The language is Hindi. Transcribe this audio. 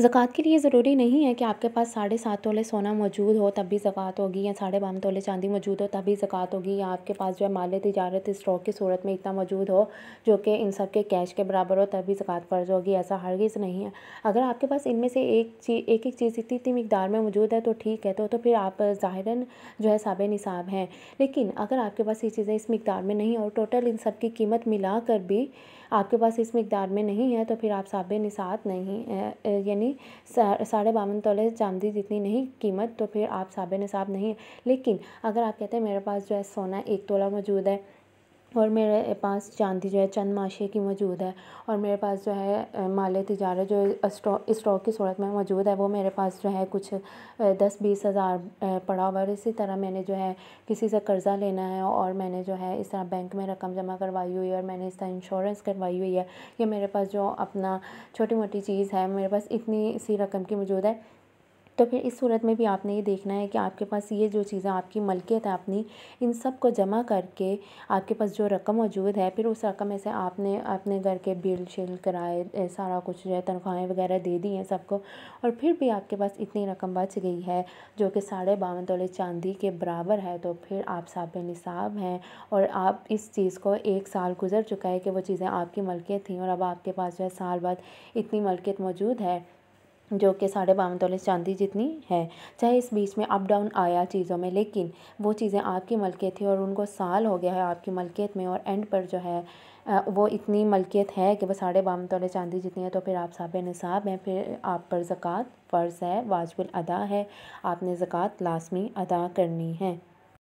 ज़क़़त के लिए ज़रूरी नहीं है कि आपके पास साढ़े सात तोले सोना मौजूद हो तब भी ज़क़़त होगी या साढ़े बारह तोले चांदी मौजूद हो तभी ज़क़़त होगी या आपके पास जो है माले तजारत स्टॉक की सूरत में इतना मौजूद हो जो कि इन सब के कैश के बराबर हो तभी ज़क़़त फ़र्ज़ होगी ऐसा हरगिज़ नहीं है अगर आपके पास इनमें से एक चीज़ एक एक चीज़ इतनी इतनी मकदार में मौजूद है तो ठीक है तो तो फिर आप ज़ाहिरन जो है साब निसाब हैं लेकिन अगर आपके पास ये चीज़ें इस मकदार में नहीं और टोटल इन सब की कीमत मिला कर भी आपके पास इस मकदार में नहीं है तो फिर आप साब निसाब नहीं यानी जितनी साढ़े बावन तोले चांदी जितनी नहीं कीमत तो फिर आप साबे नसाब नहीं लेकिन अगर आप कहते हैं मेरे पास जो है सोना एक तोला मौजूद है और मेरे पास चाँदी जो है चंद माशे की मौजूद है और मेरे पास जो है माल तजारत जो स्टॉक की सूरत में मौजूद है वो मेरे पास जो है कुछ दस बीस हज़ार पड़ा हुआ और इसी तरह मैंने जो है किसी से कर्ज़ा लेना है और मैंने जो है इस तरह बैंक में रकम जमा करवाई हुई है और मैंने इस तरह इंश्योरेंस करवाई हुई है ये मेरे पास जो अपना छोटी मोटी चीज़ है मेरे पास इतनी सी रकम की मौजूद है तो फिर इस सूरत में भी आपने ये देखना है कि आपके पास ये जो चीज़ें आपकी मलकियत है अपनी इन सब को जमा करके आपके पास जो रकम मौजूद है फिर उस रकम में से आपने अपने घर के बिल शिल कराए सारा कुछ जो है तनख्वाहें वगैरह दे दी हैं सबको और फिर भी आपके पास इतनी रकम बच गई है जो कि साढ़े बावन तोले चांदी के बराबर है तो फिर आप साब निसाब हैं और आप इस चीज़ को एक साल गुजर चुका है कि वो चीज़ें आपकी मलकियत थी और अब आपके पास जो है साल बाद इतनी मलकियत मौजूद है जो कि साढ़े बावन तोले चांदी जितनी है चाहे इस बीच में अप डाउन आया चीज़ों में लेकिन वो चीज़ें आपकी मलकियत थी और उनको साल हो गया है आपकी मलकियत में और एंड पर जो है वो इतनी मलकियत है कि वह साढ़े बावन तोले चांदी जितनी है तो फिर आप साब नसाब हैं फिर आप पर ज़क़़त फ़र्ज़ है वाजबिल अदा है आपने ज़क़़त लाजमी अदा करनी है